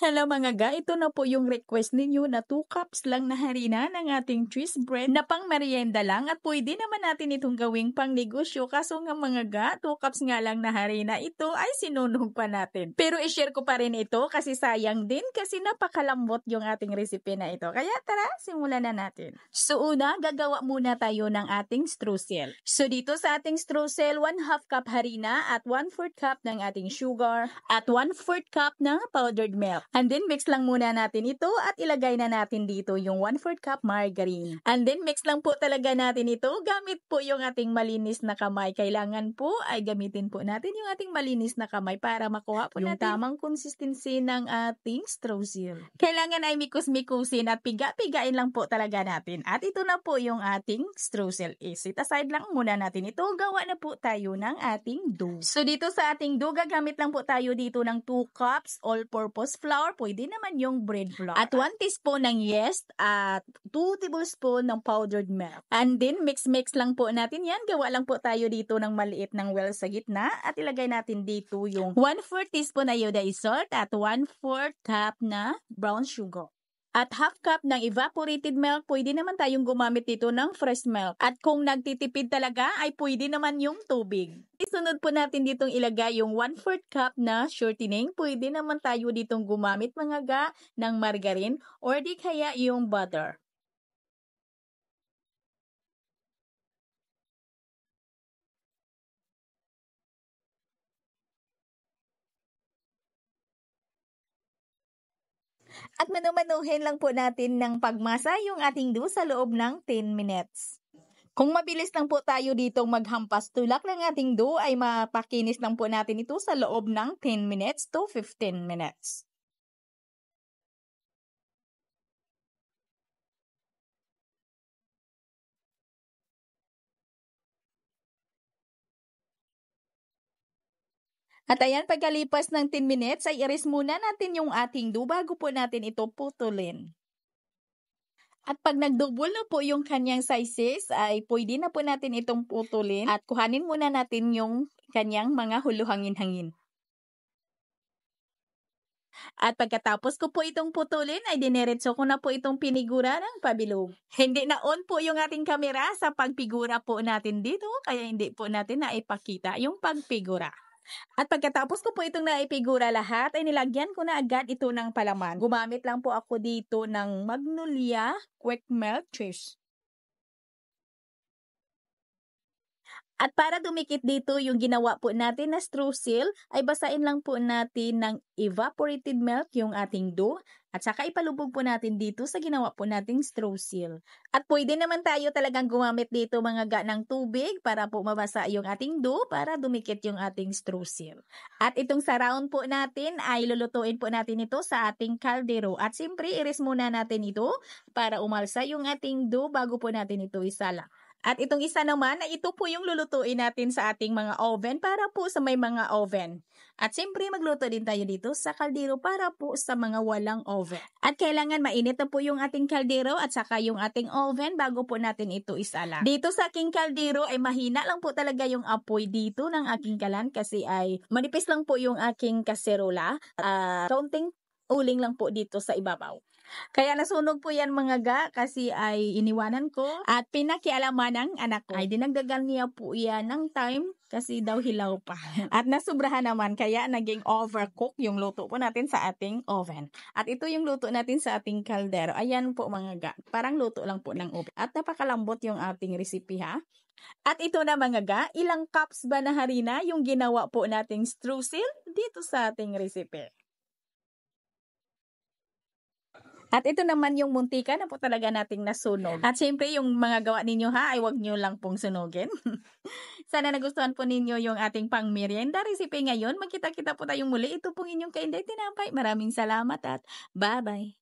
Hello mga ga, ito na po yung request ninyo na 2 cups lang na harina ng ating cheese bread na pang merienda lang at pwede naman natin itong gawing pang negosyo kaso nga mga ga, 2 cups nga lang na harina ito ay sinunog pa natin. Pero i-share ko pa rin ito kasi sayang din kasi napakalambot yung ating recipe na ito. Kaya tara, simulan na natin. So una, gagawa muna tayo ng ating strusel. So dito sa ating strusel, 1 half cup harina at 1 4 cup ng ating sugar at 1 4 cup ng powdered milk. And then mix lang muna natin ito at ilagay na natin dito yung 1/4 cup margarine. And then mix lang po talaga natin ito gamit po yung ating malinis na kamay. Kailangan po ay gamitin po natin yung ating malinis na kamay para makuha po yung natin tamang consistency ng ating straw seal. Kailangan ay mikus-mikusin at piga-pigain lang po talaga natin. At ito na po yung ating straw seal is. aside lang muna natin ito. Gawa na po tayo ng ating dough. So dito sa ating dough gagamit lang po tayo dito ng 2 cups all-purpose flour flour, pwede naman yung bread flour. At 1 teaspoon ng yeast at 2 tablespoon ng powdered milk. And then, mix-mix lang po natin yan. Gawa lang po tayo dito ng maliit ng well sa gitna at ilagay natin dito yung 1 4 teaspoon na yoda salt at 1 4 cup na brown sugar at half cup ng evaporated milk, pwede naman tayong gumamit dito ng fresh milk. At kung nagtitipid talaga, ay pwede naman yung tubig. Isunod po natin ditong ilagay yung 1/4 cup na shortening. Pwede naman tayo ditong gumamit mga ga ng margarine or di kaya yung butter. At manumanuhin lang po natin ng pagmasa yung ating do sa loob ng 10 minutes. Kung mabilis lang po tayo dito maghampas tulak ng ating do, ay mapakinis lang po natin ito sa loob ng 10 minutes to 15 minutes. At ayan, pagkalipas ng 10 minutes, ay iris muna natin yung ating do bago po natin ito putulin. At pag nagdouble na po yung kanyang sizes, ay pwede na po natin itong putulin at kuhanin muna natin yung kanyang mga huluhangin-hangin. At pagkatapos ko po itong putulin, ay dineretso ko na po itong pinigura ng pabilog. Hindi na on po yung ating kamera sa pagpigura po natin dito, kaya hindi po natin na ipakita yung pagpigura. At pagkatapos ko po itong naipigura lahat, ay nilagyan ko na agad ito ng palaman. Gumamit lang po ako dito ng magnolia quick melt cheese. At para dumikit dito yung ginawa po natin na straw seal, ay basain lang po natin ng evaporated milk yung ating dough at saka ipalubog po natin dito sa ginawa po nating straw seal. At pwede naman tayo talagang gumamit dito mga ga ng tubig para po mabasa yung ating dough para dumikit yung ating straw seal. At itong saraon po natin ay lulutuin po natin ito sa ating kaldero. At siyempre iris muna natin ito para umalsa yung ating dough bago po natin ito isala. At itong isa naman ay ito po yung lulutuin natin sa ating mga oven para po sa may mga oven. At siyempre magluto din tayo dito sa kaldero para po sa mga walang oven. At kailangan mainit na po yung ating kaldero at saka yung ating oven bago po natin ito isala. Dito sa aking kaldero ay mahina lang po talaga yung apoy dito ng aking kalan kasi ay manipis lang po yung aking kaserola. Uh, counting uling lang po dito sa ibabaw. Kaya nasunog po yan mga ga kasi ay iniwanan ko at pinakialaman ng anak ko. Ay dinagdagan niya po yan ng time kasi daw hilaw pa. At nasubrahan naman kaya naging overcook yung luto po natin sa ating oven. At ito yung luto natin sa ating kaldero. Ayan po mga ga. Parang luto lang po ng ubi. At napakalambot yung ating recipe ha. At ito na mga ga, ilang cups ba na harina yung ginawa po nating streusel dito sa ating recipe? At ito naman yung muntikan na po talaga nating nasunog. At siyempre yung mga gawa ninyo ha, ay wag nyo lang pong sunugin. Sana nagustuhan po ninyo yung ating pang merienda recipe ngayon. Magkita-kita po tayong muli. Ito pong inyong kainday tinapay. Maraming salamat at bye-bye.